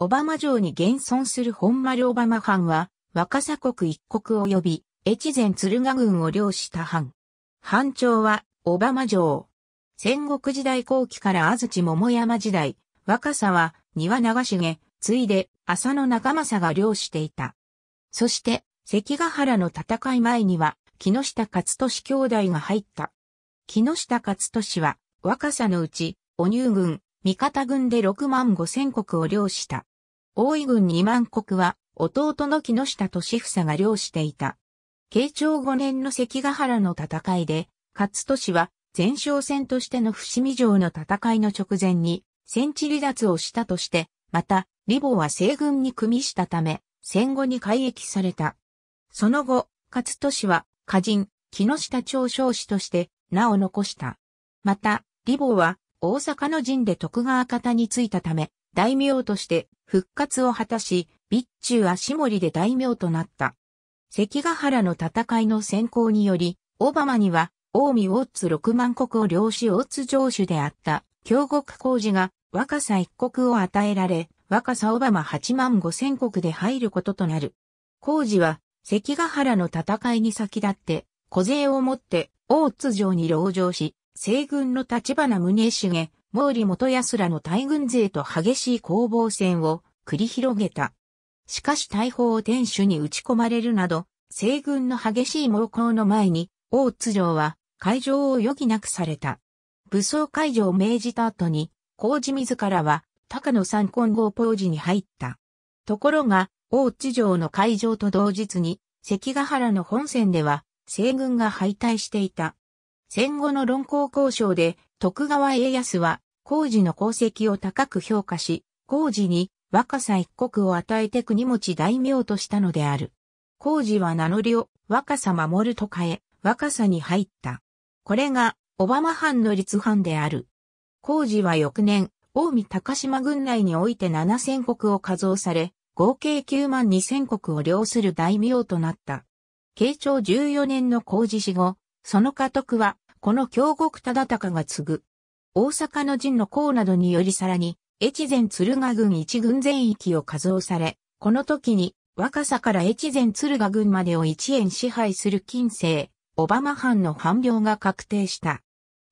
オバマ城に現存する本丸オバマ藩は、若狭国一国及び、越前鶴ヶ郡を領した藩。藩長は、オバマ城。戦国時代後期から安土桃山時代、若狭は、庭長重、ついで、浅野長政が領していた。そして、関ヶ原の戦い前には、木下勝利兄弟が入った。木下勝利は、若狭のうち、お乳軍、味方軍で6万5千国を領した。大井軍2万国は、弟の木下敏房が領していた。慶長5年の関ヶ原の戦いで、勝利は前哨戦としての伏見城の戦いの直前に、戦地離脱をしたとして、また、李母は西軍に組みしたため、戦後に改役された。その後、勝利は、歌人、木下長少氏として、名を残した。また、李母は、大阪の陣で徳川方についたため、大名として復活を果たし、備中足森で大名となった。関ヶ原の戦いの先行により、オバマには、近江オッツ万国を領主オッツ城主であった、京国工事が若さ一国を与えられ、若さオバマ8万5千国で入ることとなる。工事は、関ヶ原の戦いに先立って、小勢をもって、大津城に籠城し、西軍の立花宗重、毛利元康らの大軍勢と激しい攻防戦を繰り広げた。しかし大砲を天守に打ち込まれるなど、西軍の激しい猛攻の前に、大津城は会場を余儀なくされた。武装解除を命じた後に、工事自らは高野山混号工事に入った。ところが、大津城の会場と同日に、関ヶ原の本線では、西軍が敗退していた。戦後の論功交渉で徳川家康は工事の功績を高く評価し、工事に若さ一国を与えて国持ち大名としたのである。工事は名乗りを若さ守ると変え、若さに入った。これが、小浜藩の立藩である。工事は翌年、近江高島軍内において7000国を加増され、合計9万2000国を領する大名となった。慶長14年の工事死後、その家督はこの京極忠敬が継ぐ。大阪の陣の功などによりさらに、越前鶴ヶ郡一軍全域を加増され、この時に若さから越前鶴ヶ郡までを一円支配する近世、小浜藩の藩領が確定した。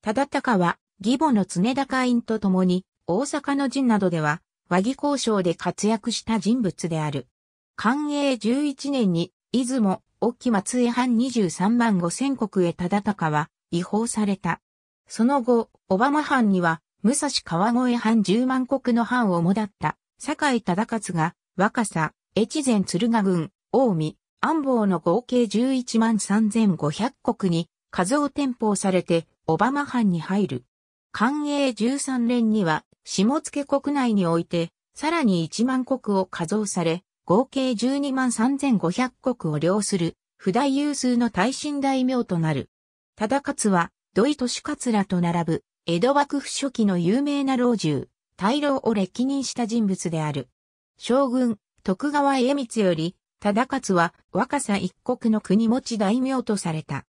忠敬は、義母の常高院と共に、大阪の陣などでは、和議交渉で活躍した人物である。寛永11年に、出雲、沖松江藩23万5千国へ忠敬は、違法された。その後、オバマ藩には、武蔵川越藩十万国の藩をもだった、堺井忠勝が、若狭、越前鶴ヶ郡、近江、安房の合計11万3500国に、数を転封されて、オバマ藩に入る。寛永13年には、下野国内において、さらに1万国を加増され、合計12万3500国を領する、不大有数の大臣大名となる。忠勝は、土井利勝らと並ぶ、江戸幕府初期の有名な老中、大老を歴任した人物である。将軍、徳川家光より、忠勝は若さ一国の国持ち大名とされた。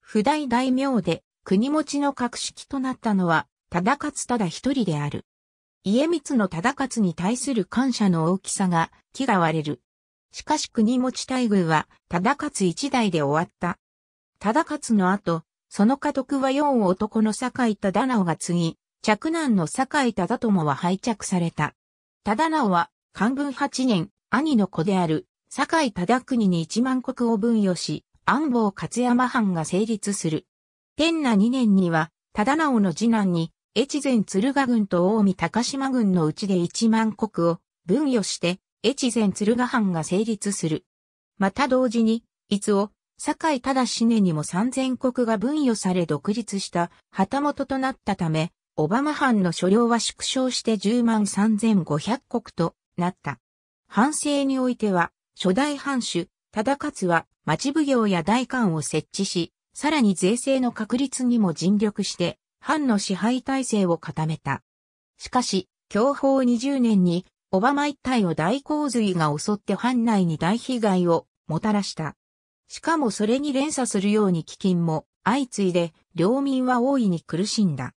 不代大名で国持ちの格式となったのは、忠勝ただ一人である。家光の忠勝に対する感謝の大きさが、気が割れる。しかし国持ち大軍は、忠勝一代で終わった。忠勝の後、その家督は4男の坂井忠直が継ぎ、嫡男の坂井忠友は廃着された。忠直は、漢文8年、兄の子である、坂井忠国に1万国を分与し、安房勝山藩が成立する。天那2年には、忠直の次男に、越前鶴ヶ郡と近江高島郡のうちで1万国を分与して、越前鶴ヶ藩が成立する。また同時に、伊津を酒井忠氏にも三千国が分与され独立した旗本となったため、オバマ藩の所領は縮小して10万3500国となった。藩政においては、初代藩主、忠勝は町奉行や大官を設置し、さらに税制の確立にも尽力して、藩の支配体制を固めた。しかし、享保20年に、オバマ一帯を大洪水が襲って藩内に大被害をもたらした。しかもそれに連鎖するように飢饉も相次いで領民は大いに苦しんだ。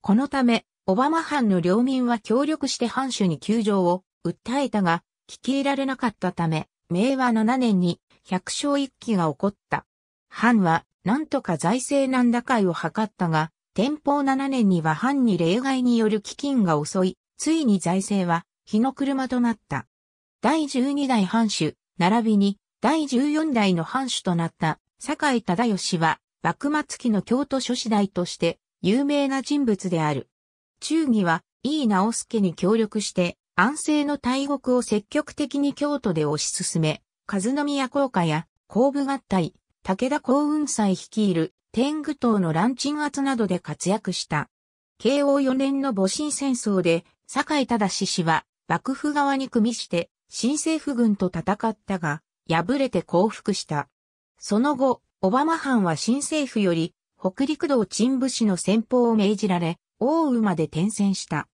このため、オバマ藩の領民は協力して藩主に窮状を訴えたが、聞き入られなかったため、明和7年に百姓一揆が起こった。藩はなんとか財政難打開を図ったが、天保7年には藩に例外による飢饉が襲い、ついに財政は日の車となった。第12代藩主、並びに第14代の藩主となった酒井忠義は、幕末期の京都諸子代として有名な人物である。忠義は、井伊直輔に協力して、安政の大国を積極的に京都で推し進め、和宮効果や、甲部合体、武田幸雲斎率いる天狗党の乱鎮圧などで活躍した。慶応4年の戊辰戦争で、酒井忠氏は幕府側に組みして、新政府軍と戦ったが、敗れて降伏した。その後、オバマ藩は新政府より、北陸道陳武市の先方を命じられ、大馬まで転戦した。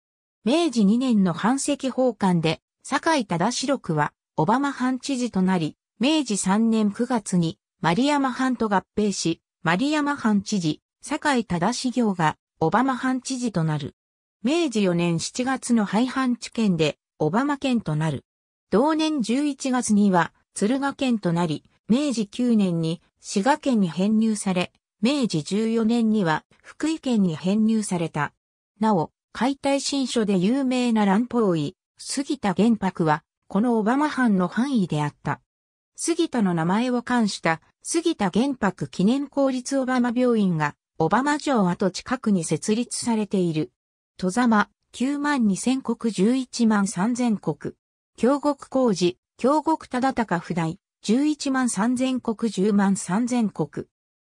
明治2年の藩籍奉還で、坂井忠四六は、オバマ藩知事となり、明治3年9月に、丸山藩と合併し、丸山藩知事、坂井忠四行が、オバマ藩知事となる。明治4年7月の廃藩置県で、オバマ県となる。同年11月には、敦賀県となり、明治9年に滋賀県に編入され、明治14年には福井県に編入された。なお、解体新書で有名な乱法医、杉田玄白は、この小浜藩の範囲であった。杉田の名前を冠した杉田玄白記念公立小浜病院が、小浜城跡近くに設立されている。戸様、9万2000国11万3000国。京極工事、京国忠高不代、11万3千国10万3千国。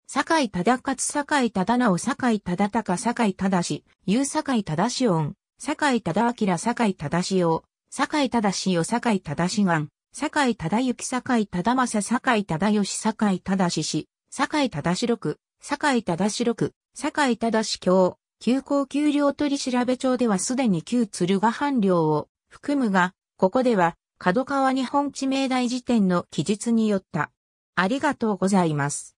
坂井忠勝酒井忠直酒井忠高酒井忠志、有酒井忠志音、酒井忠明酒井忠志陽、酒井忠志よ酒井忠志願、酒井忠行酒井忠正酒井忠義酒井忠志氏、酒井忠志六、酒井忠志六、酒井忠志京、急行給料取調べ帳ではすでに旧鶴ヶ藩領を含むが、ここでは角川日本地名大辞典の記述によった。ありがとうございます。